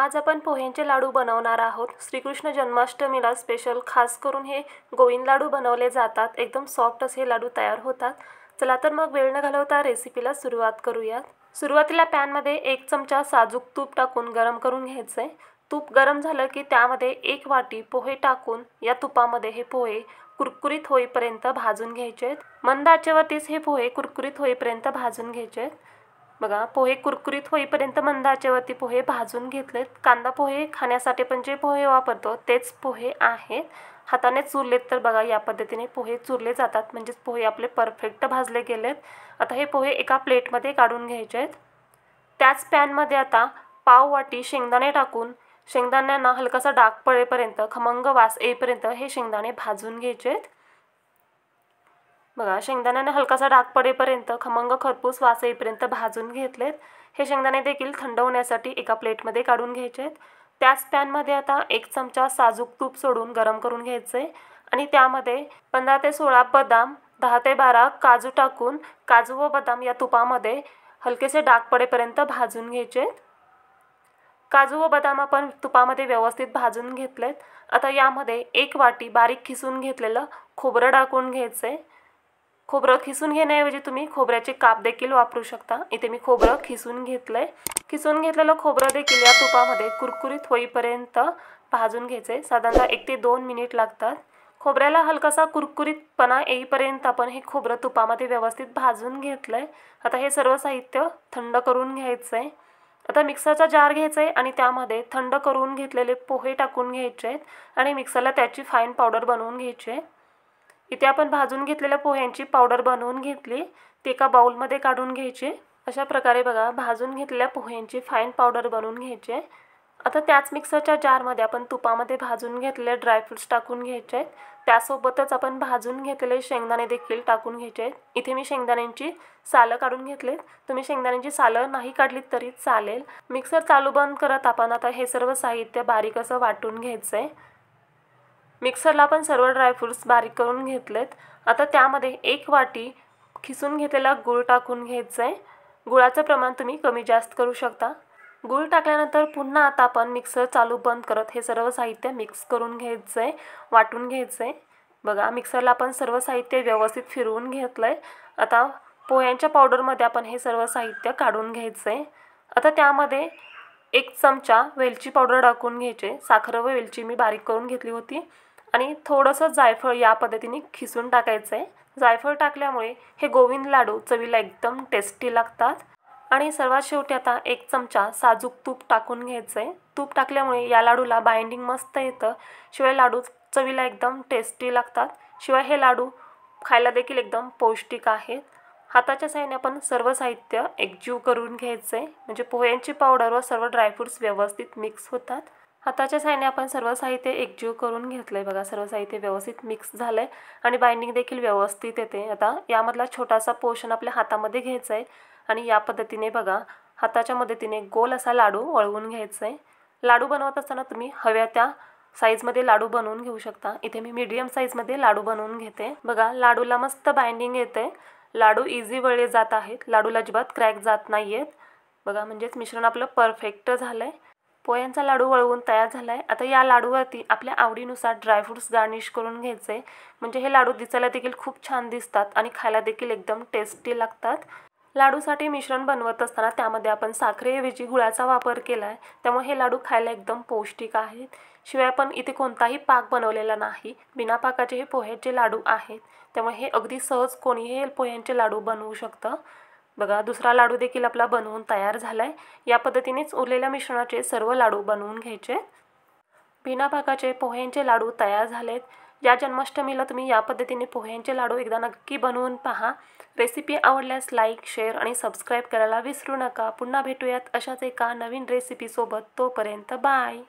आज आपण पोह्यांचे लाडू बनवणार आहोत श्रीकृष्ण जन्माष्टमीला स्पेशल खास करून हे गोविंद लाडू बनवले जातात एकदम सॉफ्ट असे लाडू तयार होतात चला तर मग वेळ न घालवता रेसिपीला सुरुवात करूयात सुरुवातीला पॅनमध्ये एक चमचा साजूक तूप टाकून गरम करून घ्यायचं आहे तूप गरम झालं की त्यामध्ये एक वाटी पोहे टाकून या तुपामध्ये हे पोहे कुरकुरीत होईपर्यंत भाजून घ्यायचे आहेत मंद आचेवरतीच हे पोहे कुरकुरीत होईपर्यंत भाजून घ्यायचे आहेत बघा पोहे कुरकुरीत होईपर्यंत मंदाच्यावरती पोहे भाजून घेतलेत कांदा पोहे खाण्यासाठी पण जे पोहे वापरतो तेच पोहे आहेत हाताने चुरलेत तर बघा या पद्धतीने पोहे चुरले जातात म्हणजेच पोहे आपले परफेक्ट भाजले गेलेत आता हे पोहे एका प्लेटमध्ये काढून घ्यायचे आहेत त्याच पॅनमध्ये आता पाव वाटी शेंगदाणे टाकून शेंगदाण्यांना हलकासा डाग पळेपर्यंत खमंग वास येईपर्यंत हे शेंगदाणे भाजून घ्यायचे आहेत बघा शेंगदाण्याने हलकासा डाग पडेपर्यंत खमंग खरपूस वास येईपर्यंत भाजून घेतलेत हे शेंगदाणे देखील थंड होण्यासाठी एका प्लेटमध्ये काढून घ्यायचे आहेत त्याच पॅनमध्ये आता एक चमचा साजूक तूप सोडून गरम करून घ्यायचे आणि त्यामध्ये पंधरा ते सोळा बदाम दहा ते बारा काजू टाकून काजू व बदाम या तुपामध्ये हलकेसे डाग पडेपर्यंत भाजून घ्यायचे काजू व बदाम आपण तुपामध्ये व्यवस्थित भाजून घेतलेत आता यामध्ये एक वाटी बारीक खिसून घेतलेलं खोबरं टाकून घ्यायचे खोबरं खिसून घेण्याऐवजी तुम्ही खोबऱ्याचे काप देखील वापरू शकता इथे मी खोबरं खिसून घेतलं आहे खिसून घेतलेलं खोबरं देखील या तुपामध्ये कुरकुरीत होईपर्यंत भाजून घ्यायचं आहे साधारणतः एक ते दोन मिनिट लागतात खोबऱ्याला हलकासा कुरकुरीतपणा येईपर्यंत आपण हे खोबरं तुपामध्ये व्यवस्थित भाजून घेतलं आहे आता हे सर्व साहित्य थंड करून घ्यायचं आहे आता मिक्सरचा जार घ्यायचा आहे आणि त्यामध्ये थंड करून घेतलेले पोहे टाकून घ्यायचे आहेत आणि मिक्सरला त्याची फाईन पावडर बनवून घ्यायची आहे इथे आपण भाजून घेतलेल्या पोह्यांची पावडर बनवून घेतली ती एका बाउलमध्ये काढून घ्यायची अशा प्रकारे बघा भाजून घेतलेल्या पोह्यांची फाईन पावडर बनवून घ्यायची आता त्याच मिक्सरच्या जारमध्ये आपण तुपामध्ये भाजून घेतलेले ड्रायफ्रुट्स टाकून घ्यायचे आहेत त्यासोबतच आपण भाजून घेतलेले शेंगदाणे देखील टाकून घ्यायचे आहेत इथे मी शेंगदाण्यांची सालं काढून घेतलेत तुम्ही शेंगदाण्यांची सालं नाही काढलीत तरी चालेल मिक्सर चालू बंद करत आपण आता हे सर्व साहित्य बारीक असं वाटून घ्यायचं आहे मिक्सरला आपण सर्व ड्रायफ्रूट्स बारीक करून घेतलेत आता त्यामध्ये एक वाटी खिसून घेतलेला गूळ टाकून घ्यायचं आहे गुळाचं प्रमाण तुम्ही कमी जास्त करू शकता गूळ टाकल्यानंतर पुन्हा आता आपण मिक्सर चालू बंद करत हे सर्व साहित्य मिक्स करून घ्यायचं आहे वाटून घ्यायचं आहे बघा मिक्सरला आपण सर्व साहित्य व्यवस्थित फिरवून घेतलं आहे आता पोह्यांच्या पावडरमध्ये आपण हे सर्व साहित्य काढून घ्यायचं आहे आता त्यामध्ये एक चमचा वेलची पावडर टाकून घ्यायचे साखर व वेलची मी बारीक करून घेतली होती आणि थोडंसं जायफळ या पद्धतीने खिसून टाकायचं आहे जायफळ टाकल्यामुळे हे गोविंद लाडू चवीला एकदम टेस्टी लागतात आणि सर्वात शेवटी आता एक चमचा साजूक तूप टाकून घ्यायचं आहे तूप टाकल्यामुळे या लाडूला बाइंडिंग मस्त येतं शिवाय लाडू चवीला एकदम टेस्टी लागतात शिवाय हे लाडू खायला देखील एकदम पौष्टिक आहेत हाताच्या साहाय्याने आपण सर्व साहित्य एकजीव करून घ्यायचं आहे म्हणजे पोह्यांची पावडर व सर्व ड्रायफ्रूट्स व्यवस्थित मिक्स होतात हाताच्या साहाय्याने आपण सर्व साहित्य एकजीव करून घेतलं आहे बघा सर्व साहित्य व्यवस्थित मिक्स झालं आहे आणि बाइंडिंग देखील व्यवस्थित येते आता यामधला छोटासा पोर्शन आपल्या हातामध्ये घ्यायचं आहे आणि या पद्धतीने बघा हाताच्या मदतीने गोल असा लाडू वळवून घ्यायचा आहे लाडू बनवत असताना तुम्ही हव्या त्या साईजमध्ये लाडू बनवून घेऊ शकता इथे मी मीडियम साईजमध्ये लाडू बनवून घेते बघा लाडूला मस्त बाइंडिंग येते लाडू इझी वळले जात आहेत लाडूला अजिबात क्रॅक जात नाही आहेत बघा म्हणजेच मिश्रण आपलं परफेक्ट झालं आहे पोह्यांचा लाडू वळवून तयार झाला आहे आता या लाडूवरती आपल्या आवडीनुसार ड्रायफ्रूट्स गार्निश करून घ्यायचे म्हणजे हे लाडू दिसायला देखील खूप छान दिसतात आणि खायला देखील एकदम टेस्टी लागतात लाडूसाठी मिश्रण बनवत असताना त्यामध्ये आपण साखरेऐवजी गुळाचा वापर केला आहे त्यामुळे हे लाडू खायला एकदम पौष्टिक आहेत शिवाय आपण इथे कोणताही पाक बनवलेला नाही बिना पाकाचे हे पोह्याचे लाडू आहेत त्यामुळे हे अगदी सहज कोणीही पोह्यांचे लाडू बनवू शकतं बघा दुसरा लाडू देखील आपला बनवून तयार झाला आहे या पद्धतीनेच उरलेल्या मिश्रणाचे सर्व लाडू बनवून घ्यायचे बिना भागाचे पोह्यांचे लाडू तयार झालेत या जन्माष्टमीला तुम्ही या पद्धतीने पोह्यांचे लाडू एकदा नक्की बनवून पहा रेसिपी आवडल्यास लाईक शेअर आणि सबस्क्राईब करायला विसरू नका पुन्हा भेटूयात अशाच एका नवीन रेसिपीसोबत तोपर्यंत बाय